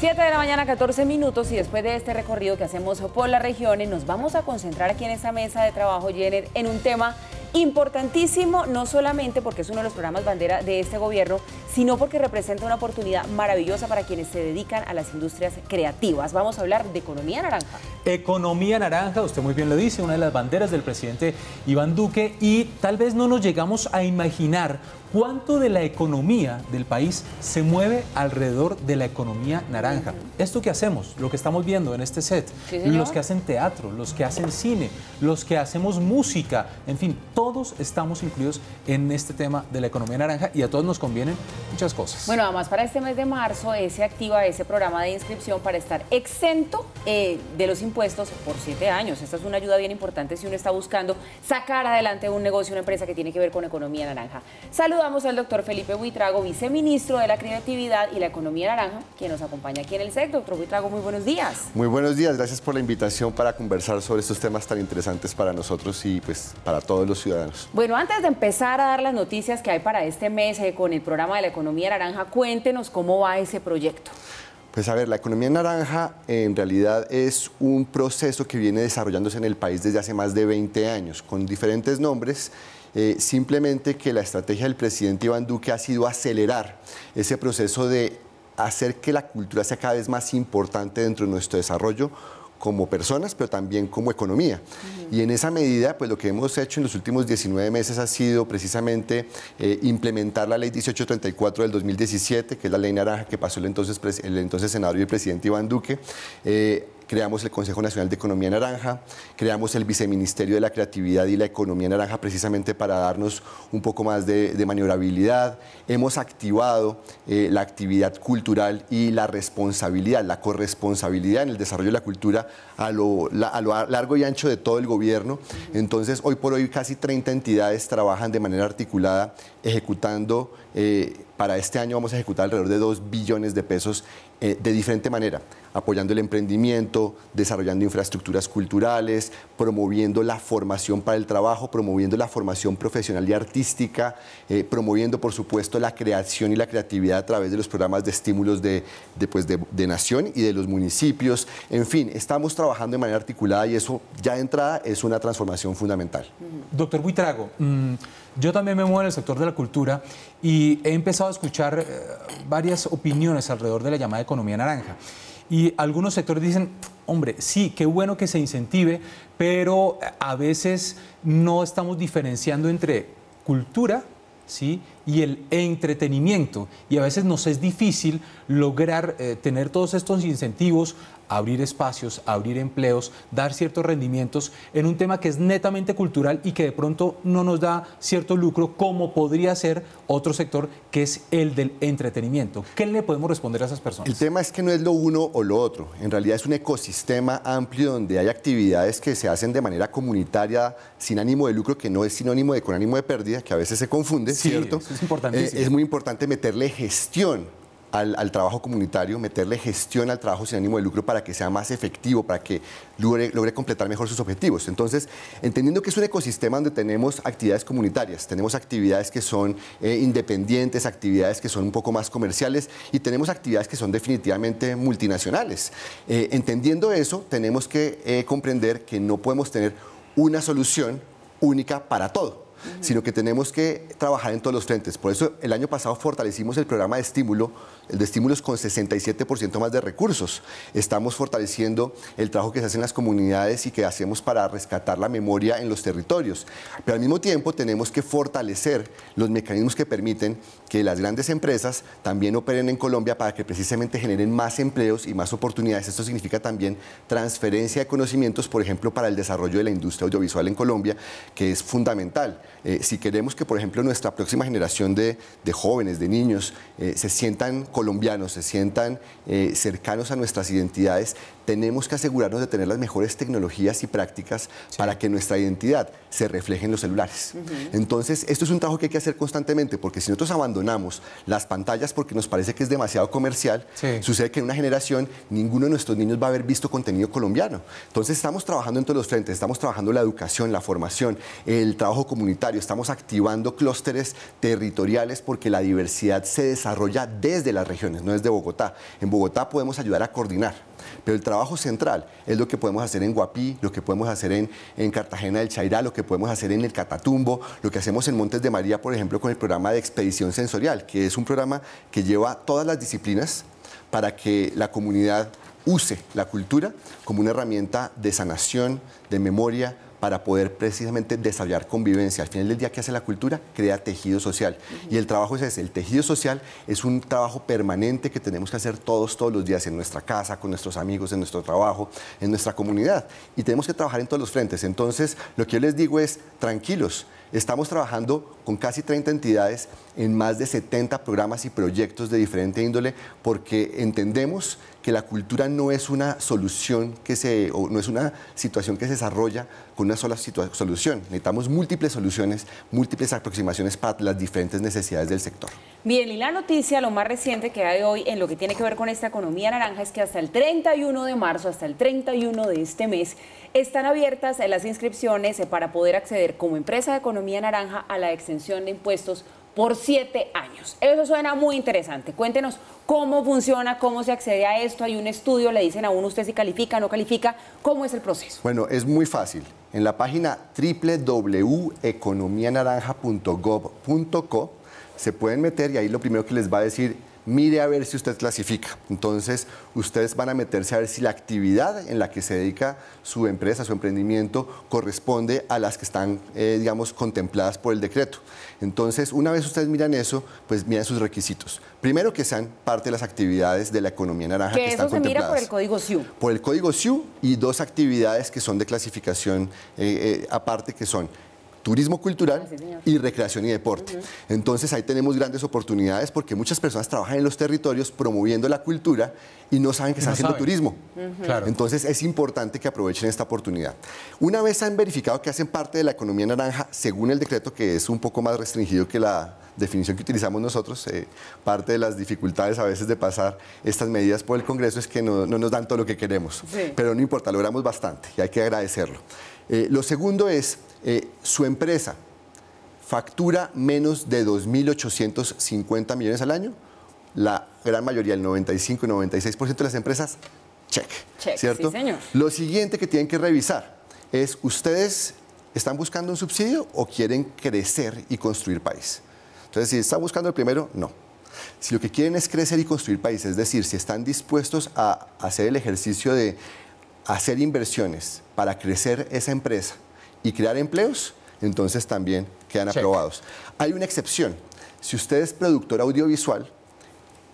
7 de la mañana, 14 minutos y después de este recorrido que hacemos por las regiones, nos vamos a concentrar aquí en esta mesa de trabajo, Jenner, en un tema importantísimo, no solamente porque es uno de los programas bandera de este gobierno, sino porque representa una oportunidad maravillosa para quienes se dedican a las industrias creativas. Vamos a hablar de economía naranja. Economía naranja, usted muy bien lo dice, una de las banderas del presidente Iván Duque y tal vez no nos llegamos a imaginar ¿Cuánto de la economía del país se mueve alrededor de la economía naranja? Esto que hacemos, lo que estamos viendo en este set, los que hacen teatro, los que hacen cine, los que hacemos música, en fin, todos estamos incluidos en este tema de la economía naranja y a todos nos convienen muchas cosas. Bueno, además para este mes de marzo eh, se activa ese programa de inscripción para estar exento eh, de los impuestos por siete años. Esta es una ayuda bien importante si uno está buscando sacar adelante un negocio, una empresa que tiene que ver con economía naranja. Salud Vamos al doctor Felipe Buitrago, viceministro de la Creatividad y la Economía Naranja, quien nos acompaña aquí en el SEC. Doctor Buitrago, muy buenos días. Muy buenos días, gracias por la invitación para conversar sobre estos temas tan interesantes para nosotros y pues para todos los ciudadanos. Bueno, antes de empezar a dar las noticias que hay para este mes eh, con el programa de la Economía Naranja, cuéntenos cómo va ese proyecto. Pues a ver, la economía naranja en realidad es un proceso que viene desarrollándose en el país desde hace más de 20 años, con diferentes nombres eh, simplemente que la estrategia del presidente Iván Duque ha sido acelerar ese proceso de hacer que la cultura sea cada vez más importante dentro de nuestro desarrollo como personas, pero también como economía. Y en esa medida, pues lo que hemos hecho en los últimos 19 meses ha sido precisamente eh, implementar la ley 1834 del 2017, que es la ley naranja que pasó el entonces, el senador y el presidente Iván Duque. Eh, creamos el Consejo Nacional de Economía Naranja, creamos el Viceministerio de la Creatividad y la Economía Naranja precisamente para darnos un poco más de, maniobrabilidad. Hemos activado eh, la actividad cultural y la responsabilidad, la corresponsabilidad en el desarrollo de la cultura a lo, largo y ancho de todo el gobierno. Entonces, hoy por hoy casi 30 entidades trabajan de manera articulada ejecutando... Eh, para este año vamos a ejecutar alrededor de 2 billones de pesos eh, de diferente manera, apoyando el emprendimiento, desarrollando infraestructuras culturales, promoviendo la formación para el trabajo, promoviendo la formación profesional y artística, eh, promoviendo, por supuesto, la creación y la creatividad a través de los programas de estímulos de, de, pues, de, Nación y de los municipios. En fin, estamos trabajando de manera articulada y eso ya de entrada es una transformación fundamental. Doctor Buitrago, mm, yo también me muevo en el sector de la cultura y he empezado a escuchar eh, varias opiniones alrededor de la llamada economía naranja. Y algunos sectores dicen, hombre, sí, qué bueno que se incentive, pero eh, a veces no estamos diferenciando entre cultura ¿sí? y el entretenimiento. Y a veces nos es difícil lograr eh, tener todos estos incentivos, abrir espacios, abrir empleos, dar ciertos rendimientos en un tema que es netamente cultural y que de pronto no nos da cierto lucro como podría ser otro sector que es el del entretenimiento. ¿Qué le podemos responder a esas personas? El tema es que no es lo uno o lo otro. En realidad es un ecosistema amplio donde hay actividades que se hacen de manera comunitaria sin ánimo de lucro, que no es sinónimo de con ánimo de pérdida, que a veces se confunde, ¿cierto? Sí, eh, es muy importante meterle gestión al, trabajo comunitario, meterle gestión al trabajo sin ánimo de lucro para que sea más efectivo, para que logre, completar mejor sus objetivos. Entonces, entendiendo que es un ecosistema donde tenemos actividades comunitarias, tenemos actividades que son eh, independientes, actividades que son un poco más comerciales y tenemos actividades que son definitivamente multinacionales. Eh, entendiendo eso, tenemos que comprender que no podemos tener una solución única para todo sino que tenemos que trabajar en todos los frentes. Por eso el año pasado fortalecimos el programa de estímulo, el de estímulos con 67% más de recursos. Estamos fortaleciendo el trabajo que se hace en las comunidades y que hacemos para rescatar la memoria en los territorios. Pero al mismo tiempo tenemos que fortalecer los mecanismos que permiten que las grandes empresas también operen en Colombia para que precisamente generen más empleos y más oportunidades. Esto significa también transferencia de conocimientos, por ejemplo, para el desarrollo de la industria audiovisual en Colombia, que es fundamental. Eh, si queremos que, por ejemplo, nuestra próxima generación de, jóvenes, de niños, eh, se sientan colombianos, se sientan eh, cercanos a nuestras identidades, tenemos que asegurarnos de tener las mejores tecnologías y prácticas para que nuestra identidad se refleje en los celulares. Entonces, esto es un trabajo que hay que hacer constantemente, porque si nosotros abandonamos las pantallas porque nos parece que es demasiado comercial, sucede que en una generación ninguno de nuestros niños va a haber visto contenido colombiano. Entonces, estamos trabajando en todos los frentes, estamos trabajando la educación, la formación, el trabajo comunitario, estamos activando clústeres territoriales porque la diversidad se desarrolla desde las regiones, no desde Bogotá. En Bogotá podemos ayudar a coordinar, pero el trabajo central es lo que podemos hacer en Guapí, lo que podemos hacer en, en Cartagena del Chairá, lo que podemos hacer en el Catatumbo, lo que hacemos en Montes de María, por ejemplo, con el programa de expedición sensorial, que es un programa que lleva todas las disciplinas para que la comunidad use la cultura como una herramienta de sanación, de memoria, para poder precisamente desarrollar convivencia. Al final del día, ¿qué hace la cultura? Crea tejido social. Y el trabajo es ese. El tejido social es un trabajo permanente que tenemos que hacer todos, todos los días, en nuestra casa, con nuestros amigos, en nuestro trabajo, en nuestra comunidad. Y tenemos que trabajar en todos los frentes. Entonces, lo que yo les digo es, tranquilos, Estamos trabajando con casi 30 entidades en más de 70 programas y proyectos de diferente índole porque entendemos que la cultura no es una solución que se, no es una situación que se desarrolla con una sola solución. Necesitamos múltiples soluciones, múltiples aproximaciones para las diferentes necesidades del sector. Bien, y la noticia, lo más reciente que hay hoy en lo que tiene que ver con esta economía naranja es que hasta el 31 de marzo, hasta el 31 de este mes, están abiertas las inscripciones eh, para poder acceder como empresa de economía naranja a la extensión de impuestos por siete años. Eso suena muy interesante. Cuéntenos cómo funciona, cómo se accede a esto. Hay un estudio, le dicen a uno usted si califica, no califica. ¿Cómo es el proceso? Bueno, es muy fácil. En la página www.economianaranja.gov.co se pueden meter y ahí lo primero que les va a decir, mire a ver si usted clasifica. Entonces, ustedes van a meterse a ver si la actividad en la que se dedica su empresa, su emprendimiento, corresponde a las que están, eh, digamos, contempladas por el decreto. Entonces, una vez ustedes miran eso, pues miren sus requisitos. Primero, que sean parte de las actividades de la economía naranja que, están contempladas. por el código SIU. Por el código SIU y dos actividades que son de clasificación eh, eh, aparte, que son turismo cultural y recreación y deporte. Entonces ahí tenemos grandes oportunidades porque muchas personas trabajan en los territorios promoviendo la cultura y no saben que están haciendo turismo. Entonces es importante que aprovechen esta oportunidad. Una vez han verificado que hacen parte de la economía naranja, según el decreto que es un poco más restringido que la definición que utilizamos nosotros, eh, parte de las dificultades a veces de pasar estas medidas por el Congreso es que no, nos dan todo lo que queremos, pero no importa, logramos bastante y hay que agradecerlo. Eh, lo segundo es, eh, su empresa factura menos de 2.850 millones al año, la gran mayoría, el 95 y 96% de las empresas, check, check ¿cierto? Lo siguiente que tienen que revisar es, ¿ustedes están buscando un subsidio o quieren crecer y construir país? Entonces, si están buscando el primero, no. Si lo que quieren es crecer y construir países, es decir, si están dispuestos a hacer el ejercicio de hacer inversiones para crecer esa empresa y crear empleos, entonces también quedan aprobados. Hay una excepción. Si usted es productor audiovisual,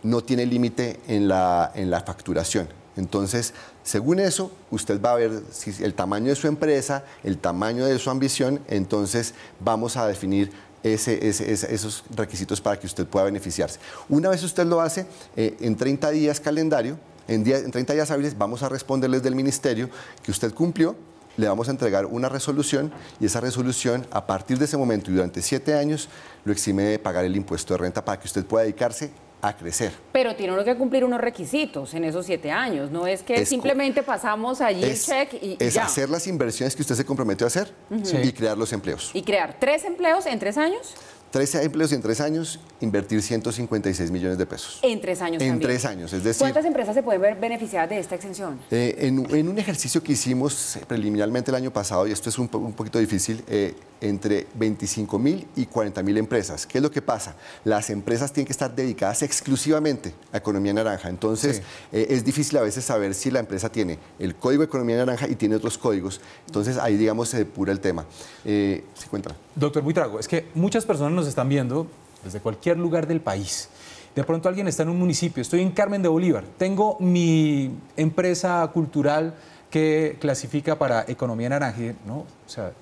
no tiene límite en la, en la facturación. Entonces, según eso, usted va a ver si el tamaño de su empresa, el tamaño de su ambición, entonces vamos a definir esos requisitos para que usted pueda beneficiarse. Una vez usted lo hace, eh, en 30 días calendario, en, 30 días hábiles, vamos a responderles del ministerio que usted cumplió, le vamos a entregar una resolución y esa resolución a partir de ese momento y durante siete años lo exime de pagar el impuesto de renta para que usted pueda dedicarse a crecer. Pero tiene uno que cumplir unos requisitos en esos siete años, no es que simplemente pasamos allí check y, Es hacer las inversiones que usted se comprometió a hacer y crear los empleos. ¿Y crear tres empleos en tres años? tres empleos en tres años, invertir 156 millones de pesos. En tres años. En tres años, es decir. ¿Cuántas empresas se pueden ver beneficiadas de esta exención? Eh, en, un ejercicio que hicimos eh, preliminarmente el año pasado, y esto es un, un poquito difícil, eh, entre 25 mil y 40 mil empresas. ¿Qué es lo que pasa? Las empresas tienen que estar dedicadas exclusivamente a economía naranja. Entonces, es difícil a veces saber si la empresa tiene el código de economía naranja y tiene otros códigos. Entonces, ahí, digamos, se depura el tema. se encuentra. Doctor Buitrago, es que muchas personas nos están viendo desde cualquier lugar del país. De pronto alguien está en un municipio, estoy en Carmen de Bolívar, tengo mi empresa cultural que clasifica para economía naranja, ¿no? O sea,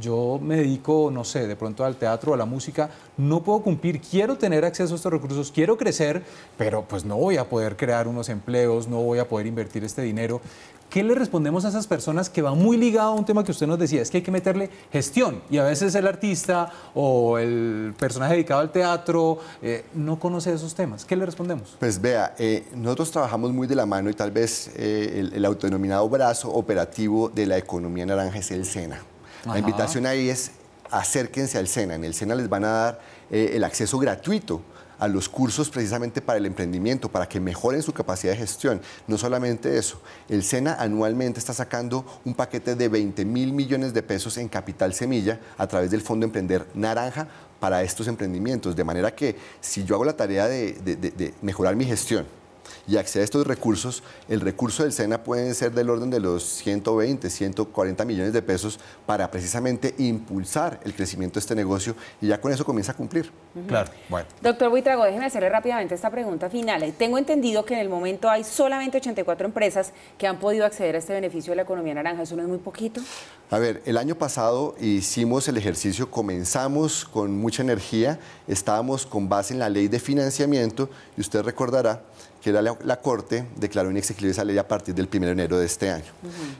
yo me dedico, no sé, de pronto al teatro, a la música, no puedo cumplir, quiero tener acceso a estos recursos, quiero crecer, pero pues no voy a poder crear unos empleos, no voy a poder invertir este dinero. ¿Qué le respondemos a esas personas que van muy ligadas a un tema que usted nos decía? Es que hay que meterle gestión y a veces el artista o el personaje dedicado al teatro eh, no conoce esos temas. ¿Qué le respondemos? Pues vea, eh, nosotros trabajamos muy de la mano y tal vez eh, el, el autodenominado brazo operativo de la economía naranja es el SENA. La invitación ahí es acérquense al SENA. En el SENA les van a dar eh, el acceso gratuito a los cursos precisamente para el emprendimiento, para que mejoren su capacidad de gestión. No solamente eso, el SENA anualmente está sacando un paquete de 20 mil millones de pesos en capital semilla a través del Fondo Emprender Naranja para estos emprendimientos. De manera que si yo hago la tarea de mejorar mi gestión, y accede a estos recursos, el recurso del SENA puede ser del orden de los 120, 140 millones de pesos para precisamente impulsar el crecimiento de este negocio y ya con eso comienza a cumplir. Claro. Bueno. Doctor Buitrago, déjeme hacerle rápidamente esta pregunta final. Tengo entendido que en el momento hay solamente 84 empresas que han podido acceder a este beneficio de la economía naranja. ¿Eso no es muy poquito? A ver, el año pasado hicimos el ejercicio, comenzamos con mucha energía, estábamos con base en la ley de financiamiento y usted recordará que era la, Corte, declaró inexequible esa ley a partir del 1 de enero de este año.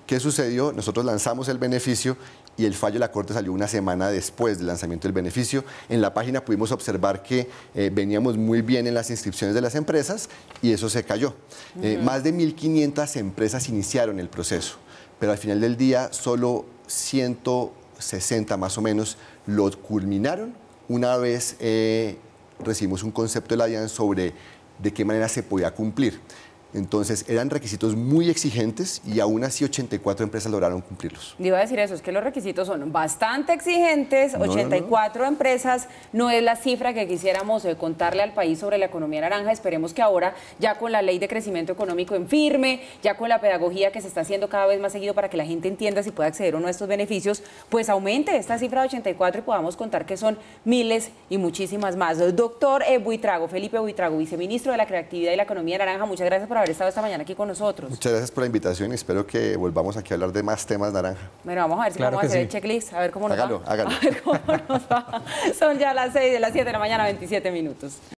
¿Qué sucedió? Nosotros lanzamos el beneficio y el fallo de la Corte salió una semana después del lanzamiento del beneficio. En la página pudimos observar que eh, veníamos muy bien en las inscripciones de las empresas y eso se cayó. Eh, más de 1.500 empresas iniciaron el proceso, pero al final del día solo 160 más o menos lo culminaron una vez... Eh, recibimos un concepto de la DIAN sobre de qué manera se podía cumplir. Entonces eran requisitos muy exigentes y aún así 84 empresas lograron cumplirlos. iba a decir eso, es que los requisitos son bastante exigentes, 84 empresas no es la cifra que quisiéramos eh, contarle al país sobre la economía naranja, esperemos que ahora ya con la ley de crecimiento económico en firme, ya con la pedagogía que se está haciendo cada vez más seguido para que la gente entienda si puede acceder o no a estos beneficios, pues aumente esta cifra de 84 y podamos contar que son miles y muchísimas más. Doctor eh, Buitrago, Felipe Buitrago, viceministro de la Creatividad y la Economía Naranja, muchas gracias por haber estado esta mañana aquí con nosotros. Muchas gracias por la invitación y espero que volvamos aquí a hablar de más temas naranja. Bueno, vamos a ver si claro vamos a hacer el checklist, a ver cómo nos va. Hágalo, hágalo. Son ya las 6 de las 7 de la mañana, 27 minutos.